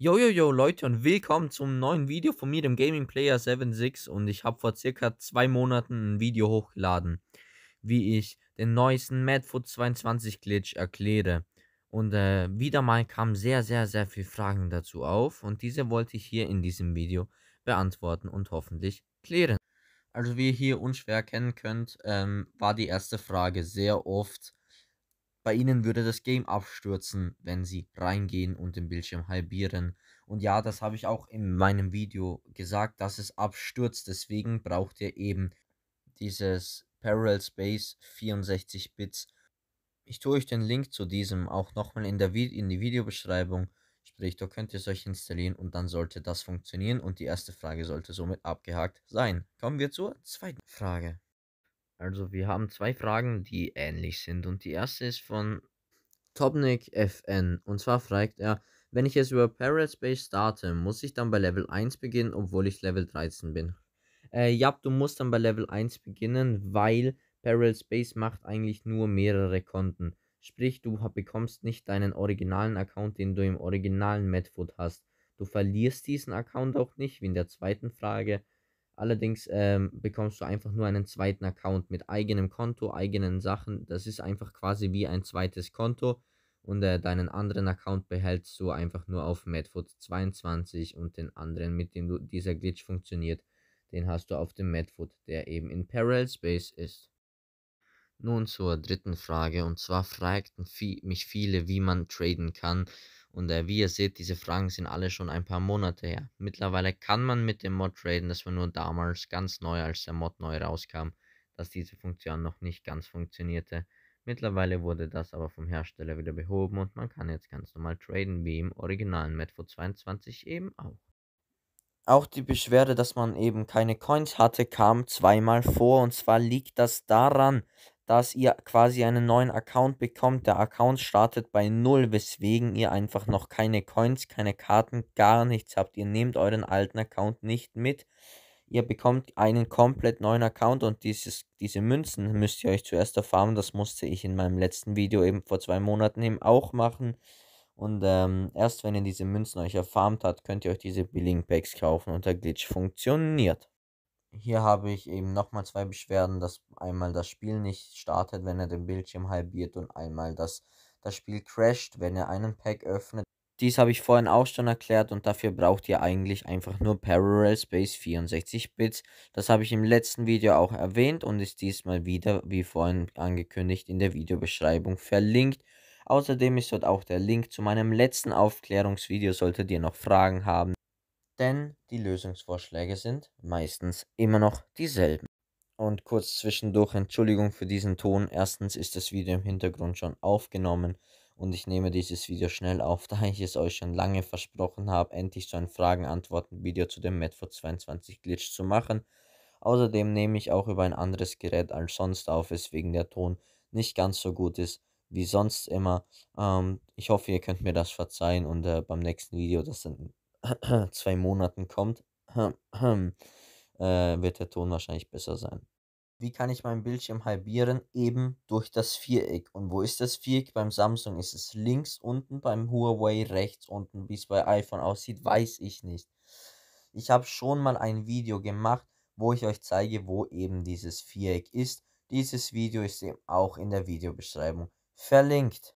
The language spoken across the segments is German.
Yo, yo, yo, Leute und willkommen zum neuen Video von mir, dem Gaming Player 76 und ich habe vor circa zwei Monaten ein Video hochgeladen, wie ich den neuesten Madfoot 22 Glitch erkläre. Und äh, wieder mal kamen sehr, sehr, sehr viele Fragen dazu auf und diese wollte ich hier in diesem Video beantworten und hoffentlich klären. Also wie ihr hier unschwer erkennen könnt, ähm, war die erste Frage sehr oft, bei ihnen würde das Game abstürzen, wenn sie reingehen und den Bildschirm halbieren. Und ja, das habe ich auch in meinem Video gesagt, dass es abstürzt. Deswegen braucht ihr eben dieses Parallel Space 64 Bits. Ich tue euch den Link zu diesem auch nochmal in, in die Videobeschreibung. Sprich, da könnt ihr es euch installieren und dann sollte das funktionieren und die erste Frage sollte somit abgehakt sein. Kommen wir zur zweiten Frage. Also wir haben zwei Fragen, die ähnlich sind. Und die erste ist von Topnik FN. Und zwar fragt er, wenn ich jetzt über Parrot Base starte, muss ich dann bei Level 1 beginnen, obwohl ich Level 13 bin? Äh, ja, du musst dann bei Level 1 beginnen, weil Parallel Space macht eigentlich nur mehrere Konten. Sprich, du bekommst nicht deinen originalen Account, den du im originalen Medfoot hast. Du verlierst diesen Account auch nicht, wie in der zweiten Frage, Allerdings ähm, bekommst du einfach nur einen zweiten Account mit eigenem Konto, eigenen Sachen. Das ist einfach quasi wie ein zweites Konto. Und äh, deinen anderen Account behältst du einfach nur auf madfoot 22 und den anderen, mit dem du dieser Glitch funktioniert, den hast du auf dem Madfoot, der eben in Parallel Space ist. Nun zur dritten Frage. Und zwar fragten viel, mich viele, wie man traden kann. Und äh, wie ihr seht, diese Fragen sind alle schon ein paar Monate her. Mittlerweile kann man mit dem Mod traden. Das war nur damals ganz neu, als der Mod neu rauskam, dass diese Funktion noch nicht ganz funktionierte. Mittlerweile wurde das aber vom Hersteller wieder behoben und man kann jetzt ganz normal traden, wie im originalen Medfo 22 eben auch. Auch die Beschwerde, dass man eben keine Coins hatte, kam zweimal vor und zwar liegt das daran, dass ihr quasi einen neuen Account bekommt. Der Account startet bei null, weswegen ihr einfach noch keine Coins, keine Karten, gar nichts habt. Ihr nehmt euren alten Account nicht mit. Ihr bekommt einen komplett neuen Account und dieses, diese Münzen müsst ihr euch zuerst erfahren. Das musste ich in meinem letzten Video eben vor zwei Monaten eben auch machen. Und ähm, erst wenn ihr diese Münzen euch erfarmt habt, könnt ihr euch diese Billing Packs kaufen und der Glitch funktioniert. Hier habe ich eben nochmal zwei Beschwerden, dass einmal das Spiel nicht startet, wenn er den Bildschirm halbiert und einmal, dass das Spiel crasht, wenn er einen Pack öffnet. Dies habe ich vorhin auch schon erklärt und dafür braucht ihr eigentlich einfach nur Parallel Space 64 Bits. Das habe ich im letzten Video auch erwähnt und ist diesmal wieder, wie vorhin angekündigt, in der Videobeschreibung verlinkt. Außerdem ist dort auch der Link zu meinem letzten Aufklärungsvideo, solltet ihr noch Fragen haben denn die Lösungsvorschläge sind meistens immer noch dieselben. Und kurz zwischendurch Entschuldigung für diesen Ton. Erstens ist das Video im Hintergrund schon aufgenommen und ich nehme dieses Video schnell auf, da ich es euch schon lange versprochen habe, endlich so ein Fragen-Antworten-Video zu dem Medford 22 Glitch zu machen. Außerdem nehme ich auch über ein anderes Gerät als sonst auf, weswegen der Ton nicht ganz so gut ist wie sonst immer. Ähm, ich hoffe, ihr könnt mir das verzeihen und äh, beim nächsten Video das dann zwei Monaten kommt, äh, wird der Ton wahrscheinlich besser sein. Wie kann ich meinen Bildschirm halbieren? Eben durch das Viereck. Und wo ist das Viereck? Beim Samsung ist es links unten, beim Huawei rechts unten. Wie es bei iPhone aussieht, weiß ich nicht. Ich habe schon mal ein Video gemacht, wo ich euch zeige, wo eben dieses Viereck ist. Dieses Video ist eben auch in der Videobeschreibung verlinkt.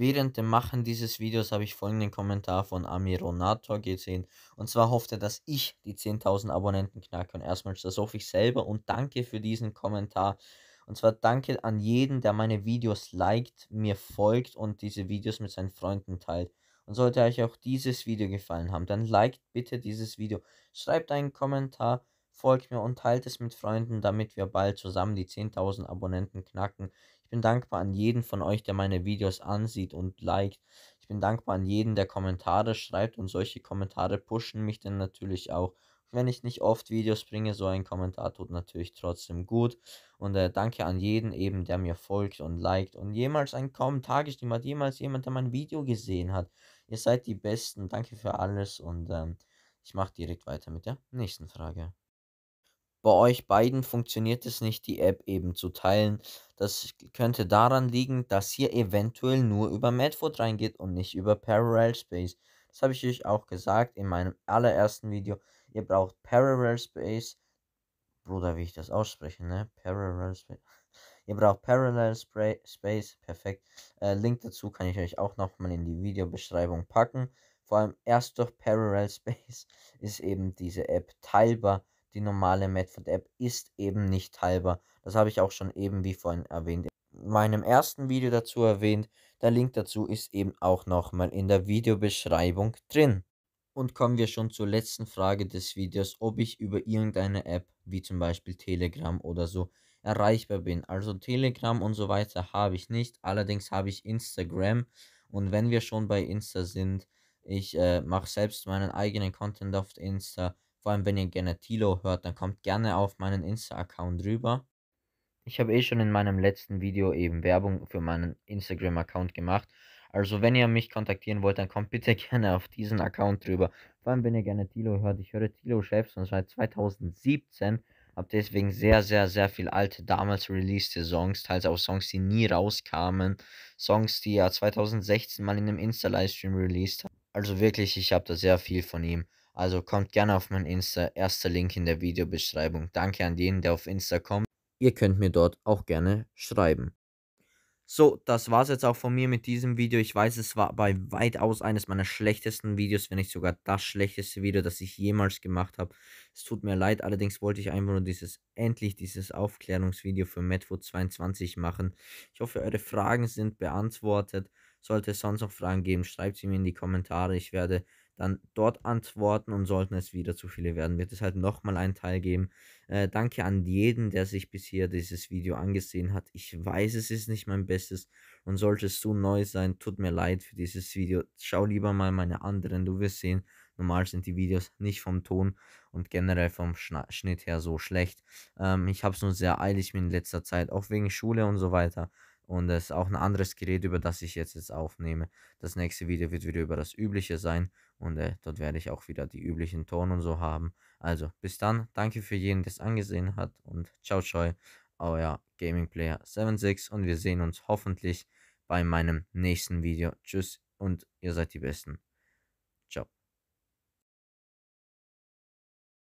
Während dem Machen dieses Videos habe ich folgenden Kommentar von Amironator gesehen. Und zwar hofft er, dass ich die 10.000 Abonnenten knacke. Und erstmal das hoffe ich selber und danke für diesen Kommentar. Und zwar danke an jeden, der meine Videos liked, mir folgt und diese Videos mit seinen Freunden teilt. Und sollte euch auch dieses Video gefallen haben, dann liked bitte dieses Video. Schreibt einen Kommentar, folgt mir und teilt es mit Freunden, damit wir bald zusammen die 10.000 Abonnenten knacken. Ich bin dankbar an jeden von euch, der meine Videos ansieht und liked. Ich bin dankbar an jeden, der Kommentare schreibt und solche Kommentare pushen mich dann natürlich auch. wenn ich nicht oft Videos bringe, so ein Kommentar tut natürlich trotzdem gut. Und äh, danke an jeden eben, der mir folgt und liked und jemals einen Kommentar geschrieben hat, jemals jemand, der mein Video gesehen hat. Ihr seid die Besten, danke für alles und ähm, ich mache direkt weiter mit der nächsten Frage. Bei euch beiden funktioniert es nicht, die App eben zu teilen. Das könnte daran liegen, dass ihr eventuell nur über Medford reingeht und nicht über Parallel Space. Das habe ich euch auch gesagt in meinem allerersten Video. Ihr braucht Parallel Space. Bruder, wie ich das ausspreche, ne? Parallel Space. Ihr braucht Parallel Spray, Space, perfekt. Äh, Link dazu kann ich euch auch nochmal in die Videobeschreibung packen. Vor allem erst durch Parallel Space ist eben diese App teilbar die normale Medford-App ist eben nicht teilbar. Das habe ich auch schon eben, wie vorhin erwähnt, in meinem ersten Video dazu erwähnt. Der Link dazu ist eben auch nochmal in der Videobeschreibung drin. Und kommen wir schon zur letzten Frage des Videos, ob ich über irgendeine App, wie zum Beispiel Telegram oder so, erreichbar bin. Also Telegram und so weiter habe ich nicht, allerdings habe ich Instagram. Und wenn wir schon bei Insta sind, ich äh, mache selbst meinen eigenen Content auf Insta. Vor allem, wenn ihr gerne Tilo hört, dann kommt gerne auf meinen Insta-Account rüber. Ich habe eh schon in meinem letzten Video eben Werbung für meinen Instagram-Account gemacht. Also wenn ihr mich kontaktieren wollt, dann kommt bitte gerne auf diesen Account rüber. Vor allem, wenn ihr gerne Tilo hört. Ich höre Tilo selbst und seit 2017 habe deswegen sehr, sehr, sehr viel alte, damals releasede Songs, teils auch Songs, die nie rauskamen. Songs, die er 2016 mal in einem Insta-Livestream released hat. Also wirklich, ich habe da sehr viel von ihm. Also kommt gerne auf mein Insta, erster Link in der Videobeschreibung. Danke an jeden, der auf Insta kommt. Ihr könnt mir dort auch gerne schreiben. So, das war es jetzt auch von mir mit diesem Video. Ich weiß, es war bei weitaus eines meiner schlechtesten Videos, wenn nicht sogar das schlechteste Video, das ich jemals gemacht habe. Es tut mir leid, allerdings wollte ich einfach nur dieses, endlich dieses Aufklärungsvideo für Medfood 22 machen. Ich hoffe, eure Fragen sind beantwortet. Sollte es sonst noch Fragen geben, schreibt sie mir in die Kommentare. Ich werde dann dort antworten und sollten es wieder zu viele werden, wird es halt nochmal einen Teil geben. Äh, danke an jeden, der sich bisher dieses Video angesehen hat. Ich weiß, es ist nicht mein Bestes und sollte es so neu sein, tut mir leid für dieses Video. Schau lieber mal meine anderen, du wirst sehen, normal sind die Videos nicht vom Ton und generell vom Schna Schnitt her so schlecht. Ähm, ich habe es nur sehr eilig mir in letzter Zeit, auch wegen Schule und so weiter. Und es ist auch ein anderes Gerät, über das ich jetzt, jetzt aufnehme. Das nächste Video wird wieder über das übliche sein. Und äh, dort werde ich auch wieder die üblichen Ton und so haben. Also bis dann. Danke für jeden, der es angesehen hat. Und ciao, ciao. Euer Gaming Player 76. Und wir sehen uns hoffentlich bei meinem nächsten Video. Tschüss und ihr seid die Besten.